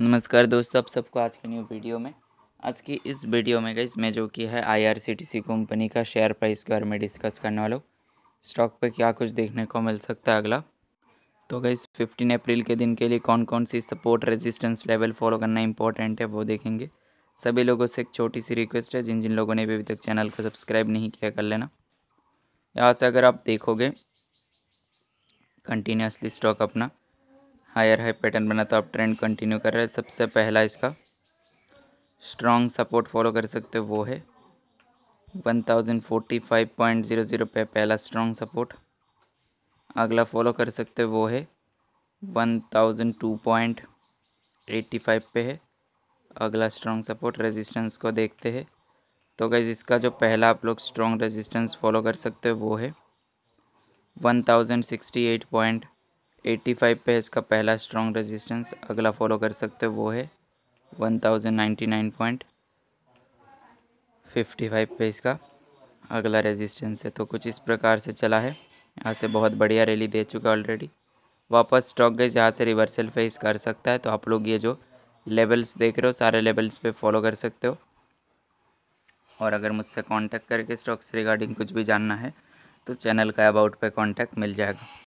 नमस्कार दोस्तों आप सबको आज की न्यू वीडियो में आज की इस वीडियो में गई मैं जो कि है आईआरसीटीसी कंपनी का शेयर प्राइस के बारे में डिस्कस करने वाला हूँ स्टॉक पे क्या कुछ देखने को मिल सकता है अगला तो गई फिफ्टीन अप्रैल के दिन के लिए कौन कौन सी सपोर्ट रेजिस्टेंस लेवल फॉलो करना इंपॉर्टेंट है वो देखेंगे सभी लोगों से एक छोटी सी रिक्वेस्ट है जिन जिन लोगों ने भी अभी तक चैनल को सब्सक्राइब नहीं किया कर लेना यहाँ से अगर आप देखोगे कंटिन्यूसली स्टॉक अपना हायर हाई पैटर्न बना तो आप ट्रेंड कंटिन्यू कर रहे हैं सबसे पहला इसका स्ट्रॉन्ग सपोर्ट फॉलो कर सकते हो वो है 1045.00 पे पहला स्ट्रॉन्ग सपोर्ट अगला फॉलो कर सकते हो वो है 1002.85 पे है अगला स्ट्रॉन्ग सपोर्ट रेजिस्टेंस को देखते हैं तो गैज़ इसका जो पहला आप लोग स्ट्रॉन्ग रेजिस्टेंस फॉलो कर सकते हो वो है one thousand sixty eight point five पे इसका पहला स्ट्रॉन्ग रेजिस्टेंस अगला फॉलो कर सकते हो वो है 1099.55 पे इसका अगला रेजिस्टेंस है तो कुछ इस प्रकार से चला है यहाँ से बहुत बढ़िया रैली दे चुका ऑलरेडी वापस स्टॉक गए यहाँ से रिवर्सल फेस कर सकता है तो आप लोग ये जो लेवल्स देख रहे हो सारे लेवल्स पे फॉलो कर सकते हो और अगर मुझसे कांटेक्ट करके स्टॉक्स रिगार्डिंग कुछ भी जानना है तो चैनल का अबाउट पे कांटेक्ट मिल जाएगा